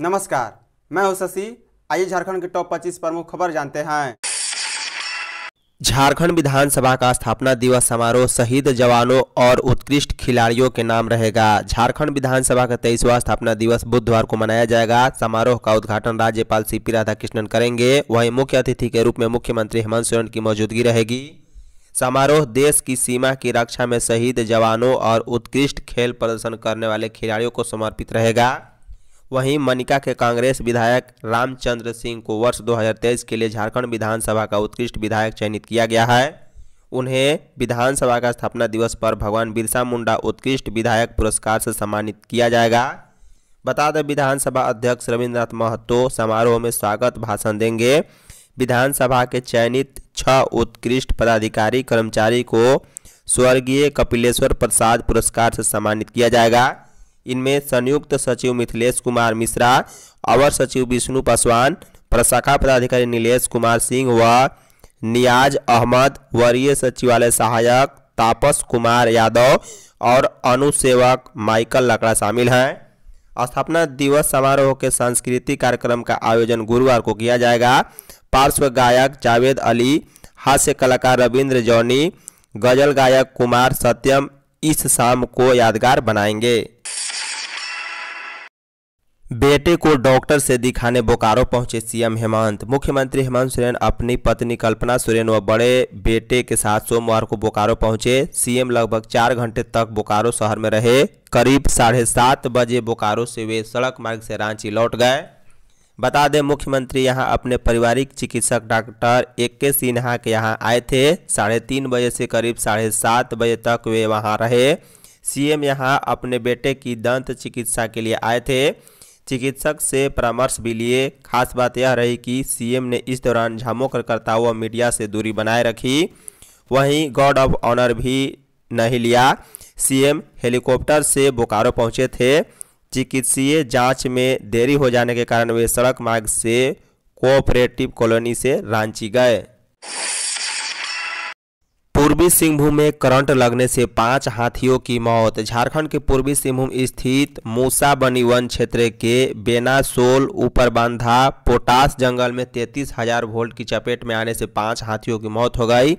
नमस्कार मैं हूं शशि आइए झारखंड के टॉप 25 प्रमुख खबर जानते हैं झारखंड विधानसभा का स्थापना दिवस समारोह शहीद जवानों और उत्कृष्ट खिलाड़ियों के नाम रहेगा झारखंड विधानसभा का तेईसवा स्थापना दिवस बुधवार को मनाया जाएगा समारोह का उद्घाटन राज्यपाल सी पी राधाकृष्णन करेंगे वहीं मुख्य अतिथि के रूप में मुख्यमंत्री हेमंत सोरेन की मौजूदगी रहेगी समारोह देश की सीमा की रक्षा में शहीद जवानों और उत्कृष्ट खेल प्रदर्शन करने वाले खिलाड़ियों को समर्पित रहेगा वहीं मनिका के कांग्रेस विधायक रामचंद्र सिंह को वर्ष 2023 के लिए झारखंड विधानसभा का उत्कृष्ट विधायक चयनित किया गया है उन्हें विधानसभा का स्थापना दिवस पर भगवान बिरसा मुंडा उत्कृष्ट विधायक पुरस्कार से सम्मानित किया जाएगा बता दें विधानसभा अध्यक्ष रविन्द्रनाथ महतो समारोह में स्वागत भाषण देंगे विधानसभा के चयनित छह उत्कृष्ट पदाधिकारी कर्मचारी को स्वर्गीय कपिलेश्वर प्रसाद पुरस्कार से सम्मानित किया जाएगा इनमें संयुक्त सचिव मिथिलेश कुमार मिश्रा अवर सचिव विष्णु पासवान प्रशाखा पदाधिकारी नीलेश कुमार सिंह व नियाज अहमद वरीय सचिवालय सहायक तापस कुमार यादव और अनुसेवक माइकल लकड़ा शामिल हैं स्थापना दिवस समारोह के सांस्कृतिक कार्यक्रम का आयोजन गुरुवार को किया जाएगा पार्श्व गायक जावेद अली हास्य कलाकार रविंद्र जौनी गजल गायक कुमार सत्यम इस शाम को यादगार बनाएंगे बेटे को डॉक्टर से दिखाने बोकारो पहुंचे सीएम हेमंत मुख्यमंत्री हेमंत सोरेन अपनी पत्नी कल्पना सोरेन व बड़े बेटे के साथ सोमवार को बोकारो पहुंचे सीएम लगभग चार घंटे तक बोकारो शहर में रहे करीब साढ़े सात बजे बोकारो से वे सड़क मार्ग से रांची लौट गए बता दें मुख्यमंत्री यहां अपने पारिवारिक चिकित्सक डॉक्टर ए के सिन्हा के यहां आए थे साढ़े तीन बजे से करीब साढ़े सात बजे तक वे वहां रहे सीएम यहां अपने बेटे की दंत चिकित्सा के लिए आए थे चिकित्सक से परामर्श भी लिए खास बात यह रही कि सीएम ने इस दौरान झामो करता हुआ मीडिया से दूरी बनाए रखी वहीं गार्ड ऑफ ऑनर भी नहीं लिया सीएम हेलीकॉप्टर से बोकारो पहुंचे थे चिकित्सीय जांच में देरी हो जाने के कारण वे सड़क मार्ग से कोऑपरेटिव कॉलोनी से रांची गए पूर्वी सिंहभूम में करंट लगने से पांच हाथियों की मौत झारखंड के पूर्वी सिंहभूम स्थित मूसाबनी वन क्षेत्र के बेनासोल ऊपर बांधा पोटास जंगल में तैतीस हजार वोल्ट की चपेट में आने से पांच हाथियों की मौत हो गई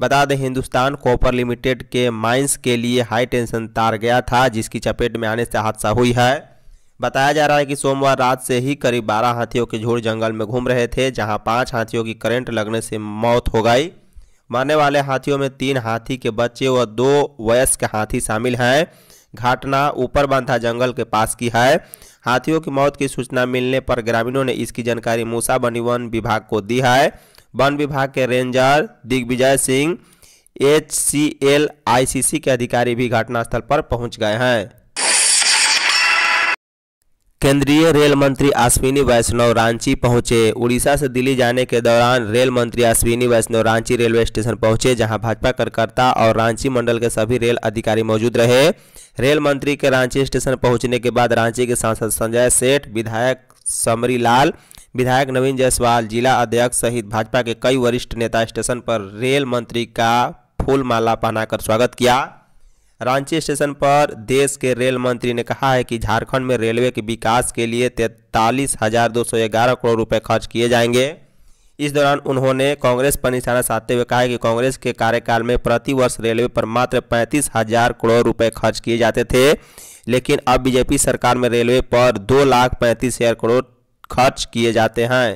बता दें हिंदुस्तान कॉपर लिमिटेड के माइंस के लिए हाई टेंशन तार गया था जिसकी चपेट में आने से हादसा हुई है बताया जा रहा है कि सोमवार रात से ही करीब बारह हाथियों के झोड़ जंगल में घूम रहे थे जहाँ पांच हाथियों की करंट लगने से मौत हो गई मरने वाले हाथियों में तीन हाथी के बच्चे व दो वयस्क हाथी शामिल हैं घटना ऊपर बांधा जंगल के पास की है हाथियों की मौत की सूचना मिलने पर ग्रामीणों ने इसकी जानकारी मूसा बनी वन विभाग को दी है वन विभाग के ranger Digvijay Singh H C L I C C के अधिकारी भी घटनास्थल पर पहुंच गए हैं केंद्रीय रेल मंत्री अश्विनी वैष्णव रांची पहुंचे उड़ीसा से दिल्ली जाने के दौरान रेल मंत्री अश्विनी वैष्णव रांची रेलवे स्टेशन पहुंचे जहां भाजपा कार्यकर्ता और रांची मंडल के सभी रेल अधिकारी मौजूद रहे रेल मंत्री के रांची स्टेशन पहुंचने के बाद रांची के सांसद संजय सेठ विधायक समरी लाल विधायक नवीन जायसवाल जिला अध्यक्ष सहित भाजपा के कई वरिष्ठ नेता स्टेशन पर रेल मंत्री का फूलमाला पहनाकर स्वागत किया रांची स्टेशन पर देश के रेल मंत्री ने कहा है कि झारखंड में रेलवे के विकास के लिए तैतालीस हजार दो सौ ग्यारह करोड़ रुपए खर्च किए जाएंगे इस दौरान उन्होंने कांग्रेस पर निशाना साधते हुए कहा कि कांग्रेस के कार्यकाल में प्रति वर्ष रेलवे पर मात्र पैंतीस हजार करोड़ रुपए खर्च किए जाते थे लेकिन अब बीजेपी सरकार में रेलवे पर दो लाख पैंतीस हजार करोड़ खर्च किए जाते हैं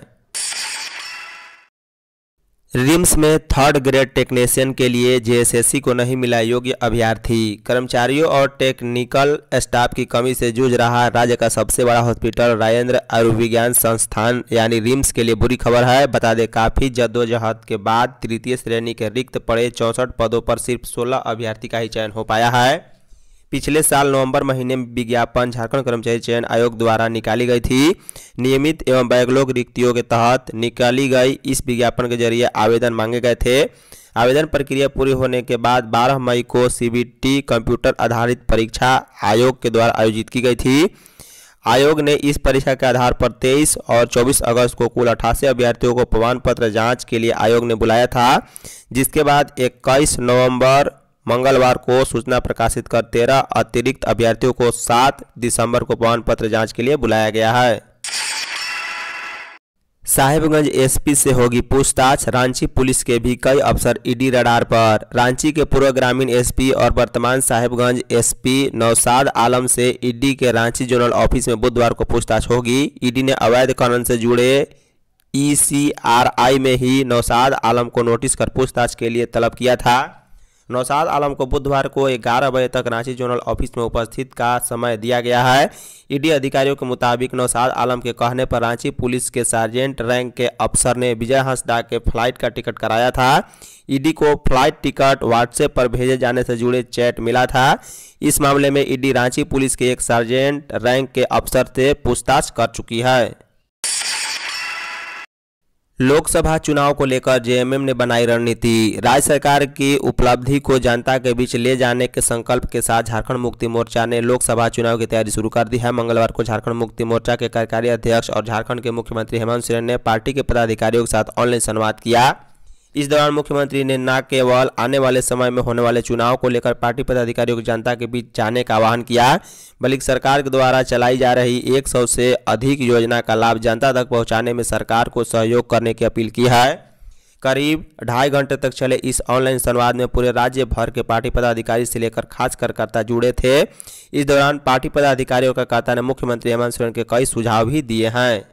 रिम्स में थर्ड ग्रेड टेक्नीशियन के लिए जेएसएससी को नहीं मिला योग्य अभ्यर्थी कर्मचारियों और टेक्निकल स्टाफ की कमी से जूझ रहा राज्य का सबसे बड़ा हॉस्पिटल राजेंद्र आयुर्विज्ञान संस्थान यानी रिम्स के लिए बुरी खबर है बता दें काफ़ी जद्दोजहद के बाद तृतीय श्रेणी के रिक्त पड़े चौंसठ पदों पर सिर्फ सोलह अभ्यर्थी का ही चयन हो पाया है पिछले साल नवंबर महीने में विज्ञापन झारखंड कर्मचारी चयन आयोग द्वारा निकाली गई थी नियमित एवं बैकलॉग रिक्तियों के तहत निकाली गई इस विज्ञापन के जरिए आवेदन मांगे गए थे आवेदन प्रक्रिया पूरी होने के बाद 12 मई को सीबीटी कंप्यूटर आधारित परीक्षा आयोग के द्वारा आयोजित की गई थी आयोग ने इस परीक्षा के आधार पर 23 और 24 अगस्त को कुल अठासी अभ्यर्थियों को प्रमाण पत्र जांच के लिए आयोग ने बुलाया था जिसके बाद 21 नवंबर मंगलवार को सूचना प्रकाशित कर तेरह अतिरिक्त अभ्यर्थियों को सात दिसंबर को प्रमाण पत्र जाँच के लिए बुलाया गया है साहिबगंज एसपी से होगी पूछताछ रांची पुलिस के भी कई अफसर ईडी रडार पर रांची के पूर्व ग्रामीण एसपी और वर्तमान साहिबगंज एसपी नौसाद आलम से ईडी के रांची जोनल ऑफिस में बुधवार को पूछताछ होगी ईडी ने अवैध खनन से जुड़े ईसीआरआई में ही नौसाद आलम को नोटिस कर पूछताछ के लिए तलब किया था नौशाद आलम को बुधवार को ग्यारह बजे तक रांची जोनल ऑफिस में उपस्थित का समय दिया गया है ईडी अधिकारियों के मुताबिक नौशाद आलम के कहने पर रांची पुलिस के सार्जेंट रैंक के अफसर ने विजय हंसडा के फ्लाइट का टिकट कराया था ईडी को फ्लाइट टिकट व्हाट्सएप पर भेजे जाने से जुड़े चैट मिला था इस मामले में ईडी रांची पुलिस के एक सार्जेंट रैंक के अफसर से पूछताछ कर चुकी है लोकसभा चुनाव को लेकर जेएमएम ने बनाई रणनीति राज्य सरकार की उपलब्धि को जनता के बीच ले जाने के संकल्प के साथ झारखंड मुक्ति मोर्चा ने लोकसभा चुनाव की तैयारी शुरू कर दी है मंगलवार को झारखंड मुक्ति मोर्चा के कार्यकारी अध्यक्ष और झारखंड के मुख्यमंत्री हेमंत सोरेन ने पार्टी के पदाधिकारियों के साथ ऑनलाइन संवाद किया इस दौरान मुख्यमंत्री ने न केवल आने वाले समय में होने वाले चुनाव को लेकर पार्टी पदाधिकारियों को जनता के बीच जाने का आह्वान किया बल्कि सरकार के द्वारा चलाई जा रही 100 से अधिक योजना का लाभ जनता तक पहुंचाने में सरकार को सहयोग करने की अपील की है करीब ढाई घंटे तक चले इस ऑनलाइन संवाद में पूरे राज्य भर के पार्टी पदाधिकारी से लेकर खास कार्यकर्ता जुड़े थे इस दौरान पार्टी पदाधिकारियों का कहता ने मुख्यमंत्री हेमंत सोरेन के कई सुझाव भी दिए हैं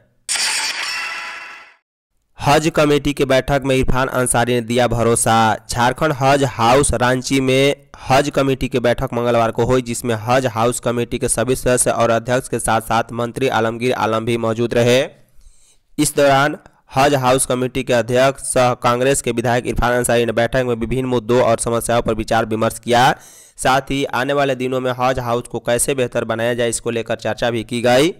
हज कमेटी के बैठक में इरफान अंसारी ने दिया भरोसा झारखंड हज हाउस रांची में हज कमेटी की बैठक मंगलवार को हुई जिसमें हज हाउस कमेटी के सभी सदस्य और अध्यक्ष के साथ साथ मंत्री आलमगीर आलम भी मौजूद रहे इस दौरान हज हाउस कमेटी के अध्यक्ष सह कांग्रेस के विधायक इरफान अंसारी ने बैठक में विभिन्न मुद्दों और समस्याओं पर विचार विमर्श किया साथ ही आने वाले दिनों में हज हाउस को कैसे बेहतर बनाया जाए इसको लेकर चर्चा भी की गई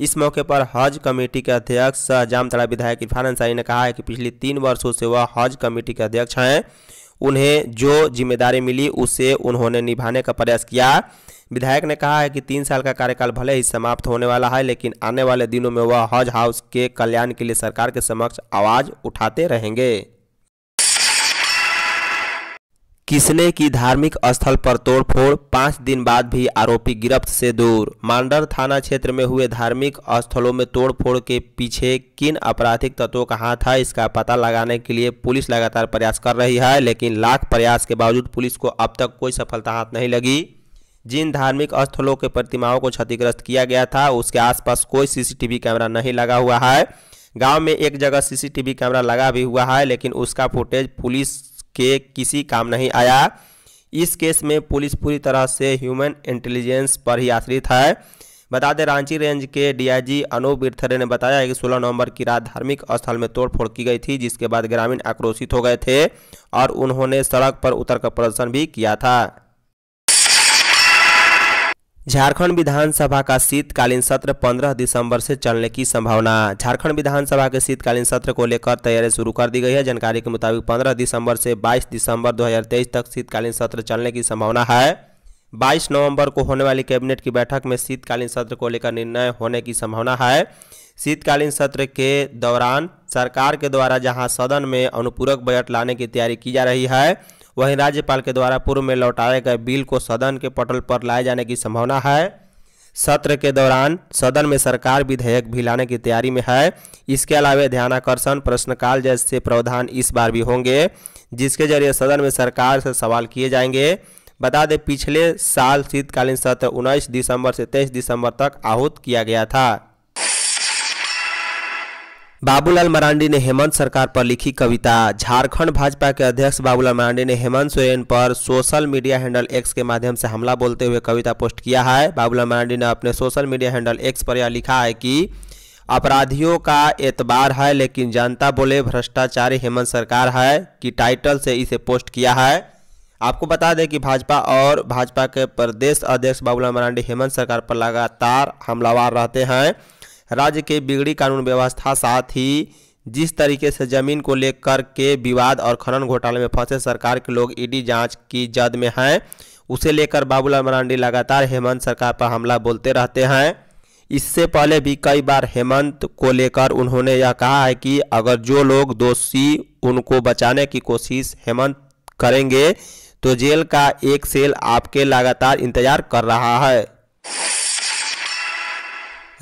इस मौके पर हज कमेटी के अध्यक्ष जामतड़ा विधायक इरफान अंसारी ने कहा है कि पिछले तीन वर्षों से वह हज कमेटी के अध्यक्ष हैं उन्हें जो जिम्मेदारी मिली उसे उन्होंने निभाने का प्रयास किया विधायक ने कहा है कि तीन साल का कार्यकाल भले ही समाप्त होने वाला है लेकिन आने वाले दिनों में वह हज हाउस के कल्याण के लिए सरकार के समक्ष आवाज़ उठाते रहेंगे किसने की धार्मिक स्थल पर तोड़फोड़ पाँच दिन बाद भी आरोपी गिरफ्त से दूर मांडर थाना क्षेत्र में हुए धार्मिक स्थलों में तोड़फोड़ के पीछे किन आपराधिक तत्वों का हाथ है इसका पता लगाने के लिए पुलिस लगातार प्रयास कर रही है लेकिन लाख प्रयास के बावजूद पुलिस को अब तक कोई सफलता हाथ नहीं लगी जिन धार्मिक स्थलों के प्रतिमाओं को क्षतिग्रस्त किया गया था उसके आसपास कोई सीसीटीवी कैमरा नहीं लगा हुआ है गांव में एक जगह सीसीटीवी कैमरा लगा भी हुआ है लेकिन उसका फुटेज पुलिस के किसी काम नहीं आया इस केस में पुलिस पूरी तरह से ह्यूमन इंटेलिजेंस पर ही आश्रित है बता दें रांची रेंज के डीआईजी अनूप बिरथरे ने बताया है कि 16 नवंबर की रात धार्मिक स्थल में तोड़फोड़ की गई थी जिसके बाद ग्रामीण आक्रोशित हो गए थे और उन्होंने सड़क पर उतर कर प्रदर्शन भी किया था झारखंड विधानसभा का शीतकालीन सत्र 15 दिसंबर से चलने की संभावना झारखंड विधानसभा के शीतकालीन सत्र को लेकर तैयारी शुरू कर दी गई है जानकारी के मुताबिक 15 दिसंबर से 22 दिसंबर 2023 तक शीतकालीन सत्र चलने की संभावना है 22 नवंबर को होने वाली कैबिनेट की बैठक में शीतकालीन सत्र को लेकर निर्णय होने की संभावना है शीतकालीन सत्र के दौरान सरकार के द्वारा जहाँ सदन में अनुपूरक बजट लाने की तैयारी की जा रही है वहीं राज्यपाल के द्वारा पूर्व में लौटाए गए बिल को सदन के पटल पर लाए जाने की संभावना है सत्र के दौरान सदन में सरकार विधेयक भी लाने की तैयारी में है इसके अलावा ध्यानाकर्षण प्रश्नकाल जैसे प्रावधान इस बार भी होंगे जिसके जरिए सदन में सरकार से सवाल किए जाएंगे बता दें पिछले साल शीतकालीन सत्र 19 दिसंबर से 23 दिसंबर तक आहूत किया गया था बाबूलाल मरांडी ने हेमंत सरकार पर लिखी कविता झारखंड भाजपा के अध्यक्ष बाबूलाल मरांडी ने हेमंत सोरेन पर सोशल मीडिया हैंडल एक्स के माध्यम से हमला बोलते हुए कविता पोस्ट किया है बाबूलाल मरांडी ने अपने सोशल मीडिया हैंडल एक्स पर यह लिखा है कि अपराधियों का एतबार है लेकिन जनता बोले भ्रष्टाचारी हेमंत सरकार है कि टाइटल से इसे पोस्ट किया है आपको बता दें कि भाजपा और भाजपा के प्रदेश अध्यक्ष बाबूलाल मरांडी हेमंत सरकार पर लगातार हमलावार रहते हैं राज्य के बिगड़ी कानून व्यवस्था साथ ही जिस तरीके से जमीन को लेकर के विवाद और खनन घोटाले में फंसे सरकार के लोग ईडी जांच की जद में हैं उसे लेकर बाबूलाल मरांडी लगातार हेमंत सरकार पर हमला बोलते रहते हैं इससे पहले भी कई बार हेमंत को लेकर उन्होंने यह कहा है कि अगर जो लोग दोषी उनको बचाने की कोशिश हेमंत करेंगे तो जेल का एक सेल आपके लगातार इंतजार कर रहा है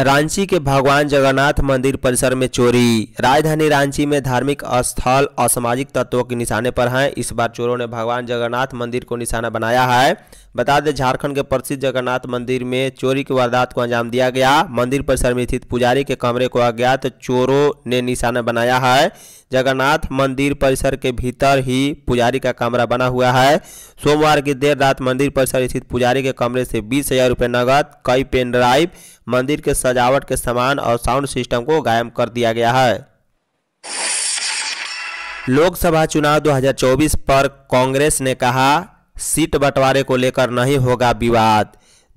रांची के भगवान जगन्नाथ मंदिर परिसर में चोरी राजधानी रांची में धार्मिक स्थल और सामाजिक तत्वों के निशाने पर हैं इस बार चोरों ने भगवान जगन्नाथ मंदिर को निशाना बनाया है बता दें झारखंड के प्रसिद्ध जगन्नाथ मंदिर में चोरी की वारदात को अंजाम दिया गया मंदिर परिसर में स्थित पुजारी के कमरे को अज्ञात चोरों ने निशाना बनाया है जगन्नाथ मंदिर परिसर के भीतर ही पुजारी का कमरा बना हुआ है सोमवार की देर रात मंदिर परिसर स्थित पुजारी के कमरे से बीस हजार रुपये नकद कई पेन ड्राइव मंदिर के सजावट के सामान और साउंड सिस्टम को गायब कर दिया गया है लोकसभा चुनाव 2024 पर कांग्रेस ने कहा सीट बंटवारे को लेकर नहीं होगा विवाद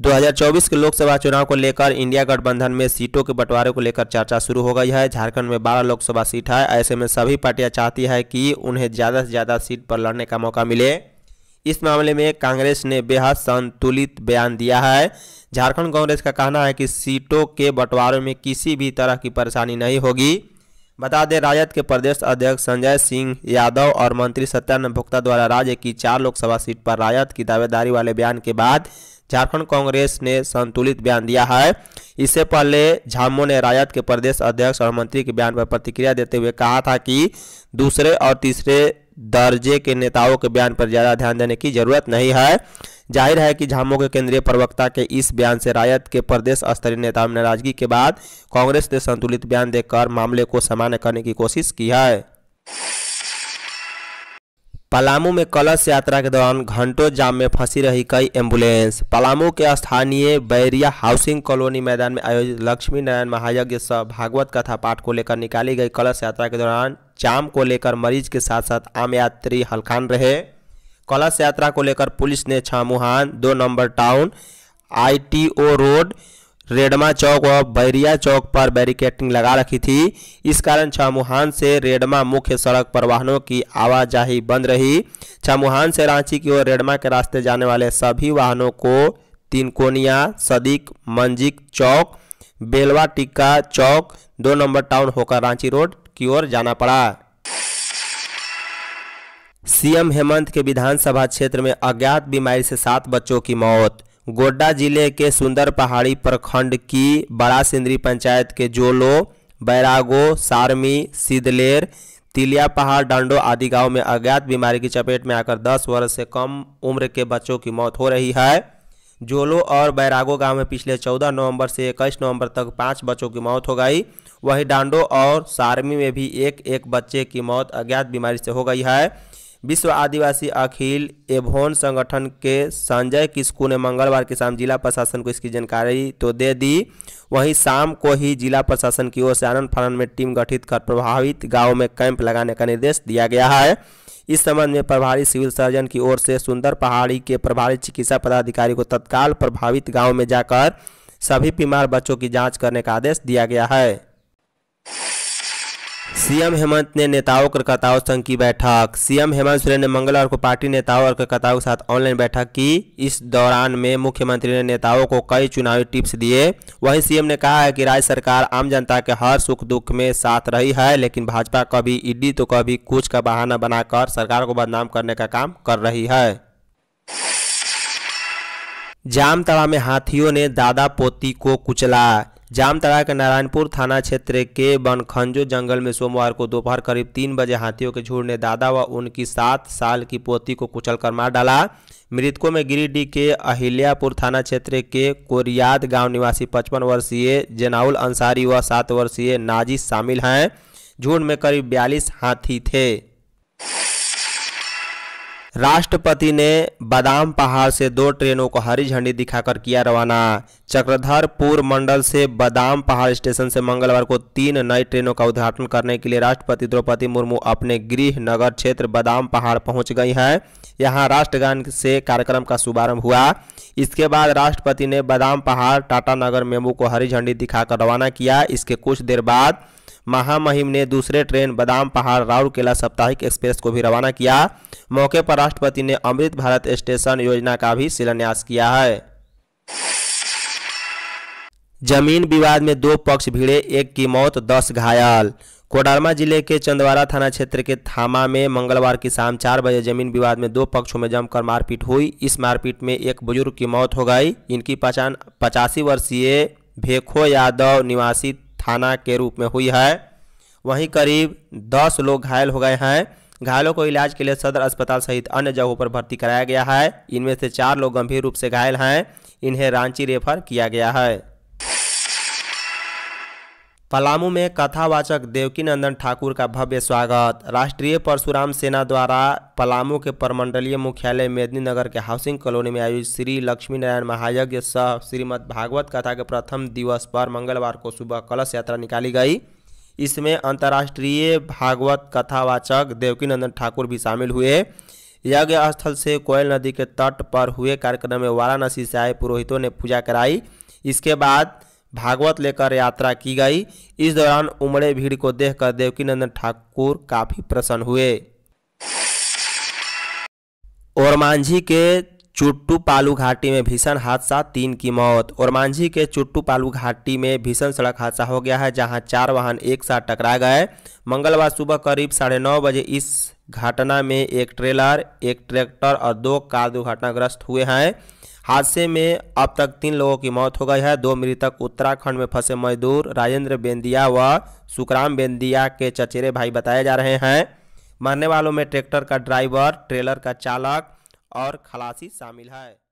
2024 के लोकसभा चुनाव को लेकर इंडिया गठबंधन में सीटों के बंटवारे को लेकर चर्चा शुरू हो गई है झारखंड में 12 लोकसभा सीट है ऐसे में सभी पार्टियां चाहती है कि उन्हें ज़्यादा से ज़्यादा सीट पर लड़ने का मौका मिले इस मामले में कांग्रेस ने बेहद संतुलित बयान दिया है झारखंड कांग्रेस का कहना है कि सीटों के बंटवारे में किसी भी तरह की परेशानी नहीं होगी बता दें राजद के प्रदेश अध्यक्ष संजय सिंह यादव और मंत्री सत्यानंद भोक्ता द्वारा राज्य की चार लोकसभा सीट पर राजद की दावेदारी वाले बयान के बाद झारखंड कांग्रेस ने संतुलित बयान दिया है इससे पहले झामो ने राजद के प्रदेश अध्यक्ष और मंत्री के बयान पर प्रतिक्रिया देते हुए कहा था कि दूसरे और तीसरे दर्जे के नेताओं के बयान पर ज़्यादा ध्यान देने की जरूरत नहीं है जाहिर है कि झामो के केंद्रीय प्रवक्ता के इस बयान से रायत के प्रदेश स्तरीय नेताओं ने नाराजगी के बाद कांग्रेस ने संतुलित बयान देकर मामले को सामान्य करने की कोशिश की है पलामू में कलश यात्रा के दौरान घंटों जाम में फंसी रही कई एम्बुलेंस पलामू के स्थानीय बैरिया हाउसिंग कॉलोनी मैदान में आयोजित लक्ष्मी नारायण महायज्ञ सह भागवत कथा पाठ को लेकर निकाली गई कलश यात्रा के दौरान जाम को लेकर मरीज के साथ साथ आम यात्री हलखान रहे कलश यात्रा को लेकर पुलिस ने छामुहान दो number town ITO road Redma Chowk और बैरिया चौक पर बैरिकेटिंग लगा रखी थी इस कारण छामुहान से रेडमा मुख्य सड़क पर वाहनों की आवाजाही बंद रही छामुहान से रांची की ओर रेडमा के रास्ते जाने वाले सभी वाहनों को तिनकोनिया सदीक मंजिक चौक बेलवा टिक्का चौक दो नंबर टाउन होकर रांची रोड की ओर जाना पड़ा सीएम हेमंत के विधानसभा क्षेत्र में अज्ञात बीमारी से सात बच्चों की मौत गोड्डा जिले के सुंदर पहाड़ी प्रखंड की बड़ा सिंदरी पंचायत के जोलो बैरागो सारमी सिदलेर तिलिया पहाड़ डांडो आदि गांव में अज्ञात बीमारी की चपेट में आकर 10 वर्ष से कम उम्र के बच्चों की मौत हो रही है जोलो और बैरागो गांव में पिछले 14 नवंबर से 21 नवंबर तक पाँच बच्चों की मौत हो गई वहीं डांडो और सारमी में भी एक एक बच्चे की मौत अज्ञात बीमारी से हो गई है विश्व आदिवासी अखिल एभोन संगठन के संजय किस्कू ने मंगलवार की शाम जिला प्रशासन को इसकी जानकारी तो दे दी वहीं शाम को ही जिला प्रशासन की ओर से आनंद फानंद में टीम गठित कर प्रभावित गाँव में कैंप लगाने का निर्देश दिया गया है इस संबंध में प्रभारी सिविल सर्जन की ओर से सुंदर पहाड़ी के प्रभारी चिकित्सा पदाधिकारी को तत्काल प्रभावित गाँव में जाकर सभी बीमार बच्चों की जाँच करने का आदेश दिया गया है सीएम हेमंत ने नेताओं करकताओं संघ की बैठक सीएम हेमंत सोरेन ने मंगलवार को पार्टी नेताओं और करकताओं के साथ ऑनलाइन बैठक की इस दौरान में मुख्यमंत्री ने नेताओं को कई चुनावी टिप्स दिए वहीं सीएम ने कहा है कि राज्य सरकार आम जनता के हर सुख दुख में साथ रही है लेकिन भाजपा कभी ईडी तो कभी कुछ का बहाना बनाकर सरकार को बदनाम करने का काम कर रही है जामताड़ा में हाथियों ने दादा पोती को कुचला जामतड़ा के नारायणपुर थाना क्षेत्र के बनखंजो जंगल में सोमवार को दोपहर करीब तीन बजे हाथियों के झुंड ने दादा व उनकी सात साल की पोती को कुचल कर मार डाला मृतकों में गिरिडीह के अहिल्यापुर थाना क्षेत्र के कोरियाद गांव निवासी पचपन वर्षीय जनाउल अंसारी व सात वर्षीय नाजिश शामिल हैं झुंड में करीब बयालीस हाथी थे राष्ट्रपति ने बादाम पहाड़ से दो ट्रेनों को हरी झंडी दिखाकर किया रवाना चक्रधरपुर मंडल से बादाम पहाड़ स्टेशन से मंगलवार को तीन नई ट्रेनों का उद्घाटन करने के लिए राष्ट्रपति द्रौपदी मुर्मू अपने गृह नगर क्षेत्र बादाम पहाड़ पहुंच गई हैं यहां राष्ट्रगान से कार्यक्रम का शुभारंभ हुआ इसके बाद राष्ट्रपति ने बादाम पहाड़ टाटा नगर मेमू को हरी झंडी दिखाकर रवाना किया इसके कुछ देर बाद महामहिम ने दूसरे ट्रेन बदाम पहाड़ राउरकेला साप्ताहिक एक्सप्रेस को भी रवाना किया मौके पर राष्ट्रपति ने अमृत भारत स्टेशन योजना का भी शिलान्यास किया है जमीन विवाद में दो पक्ष भिड़े एक की मौत दस घायल कोडरमा जिले के चंदवारा थाना क्षेत्र के थामा में मंगलवार की शाम चार बजे जमीन विवाद में दो पक्षों में जमकर मारपीट हुई इस मारपीट में एक बुजुर्ग की मौत हो गई इनकी पहचान पचासी वर्षीय भेखो यादव निवासी थाना के रूप में हुई है वहीं करीब दस लोग घायल हो गए हैं घायलों को इलाज के लिए सदर अस्पताल सहित अन्य जगहों पर भर्ती कराया गया है इनमें से चार लोग गंभीर रूप से घायल हैं इन्हें रांची रेफर किया गया है पलामू में कथावाचक देवकीनंदन ठाकुर का भव्य स्वागत राष्ट्रीय परशुराम सेना द्वारा पलामू के परमंडलीय मुख्यालय मेदिनीनगर के हाउसिंग कॉलोनी में आयोजित श्री लक्ष्मी नारायण महायज्ञ सह श्रीमद भागवत कथा के प्रथम दिवस पर मंगलवार को सुबह कलश यात्रा निकाली गई इसमें अंतर्राष्ट्रीय भागवत कथावाचक देवकीनंदन ठाकुर भी शामिल हुए यज्ञ स्थल से कोयल नदी के तट पर हुए कार्यक्रम में वाराणसी से आए पुरोहितों ने पूजा कराई इसके बाद भागवत लेकर यात्रा की गई इस दौरान उमड़े भीड़ को देखकर देवकी नंदन ठाकुर काफी प्रसन्न हुए और मांझी के चुट्टू पालू घाटी में भीषण हादसा तीन की मौत और मांझी के चुट्टू पालू घाटी में भीषण सड़क हादसा हो गया है जहां चार वाहन एक साथ टकरा गए मंगलवार सुबह करीब साढ़े नौ बजे इस घटना में एक ट्रेलर एक ट्रैक्टर और दो कार दुर्घटनाग्रस्त हुए हैं हादसे में अब तक तीन लोगों की मौत हो गई है दो मृतक उत्तराखंड में फंसे मजदूर राजेंद्र बेंदिया व सुखराम बेंदिया के चचेरे भाई बताए जा रहे हैं मरने वालों में ट्रैक्टर का ड्राइवर ट्रेलर का चालक और खलासी शामिल है